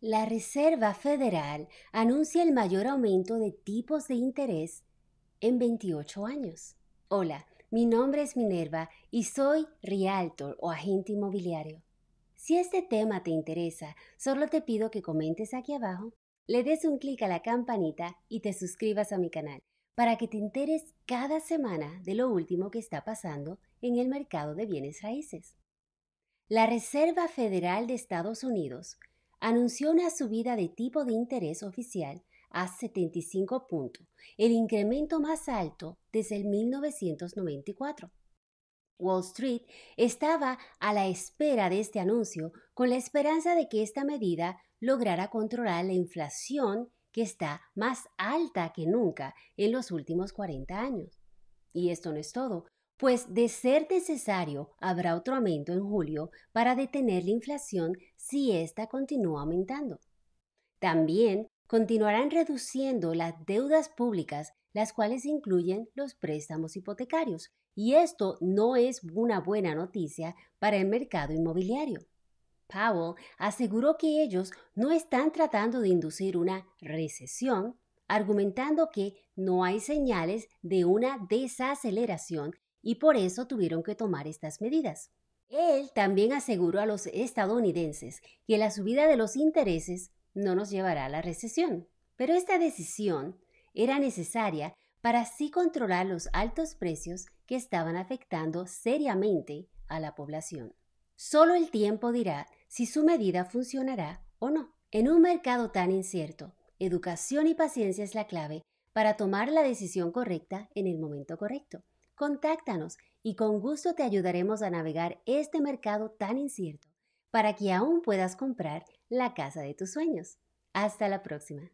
La Reserva Federal anuncia el mayor aumento de tipos de interés en 28 años. Hola, mi nombre es Minerva y soy realtor o agente inmobiliario. Si este tema te interesa, solo te pido que comentes aquí abajo, le des un clic a la campanita y te suscribas a mi canal para que te enteres cada semana de lo último que está pasando en el mercado de bienes raíces. La Reserva Federal de Estados Unidos anunció una subida de tipo de interés oficial a 75 puntos, el incremento más alto desde el 1994. Wall Street estaba a la espera de este anuncio con la esperanza de que esta medida lograra controlar la inflación que está más alta que nunca en los últimos 40 años. Y esto no es todo, pues de ser necesario habrá otro aumento en julio para detener la inflación si ésta continúa aumentando. También continuarán reduciendo las deudas públicas, las cuales incluyen los préstamos hipotecarios, y esto no es una buena noticia para el mercado inmobiliario. Powell aseguró que ellos no están tratando de inducir una recesión, argumentando que no hay señales de una desaceleración y por eso tuvieron que tomar estas medidas. Él también aseguró a los estadounidenses que la subida de los intereses no nos llevará a la recesión, pero esta decisión era necesaria para así controlar los altos precios que estaban afectando seriamente a la población. Solo el tiempo dirá si su medida funcionará o no. En un mercado tan incierto, educación y paciencia es la clave para tomar la decisión correcta en el momento correcto contáctanos y con gusto te ayudaremos a navegar este mercado tan incierto para que aún puedas comprar la casa de tus sueños. Hasta la próxima.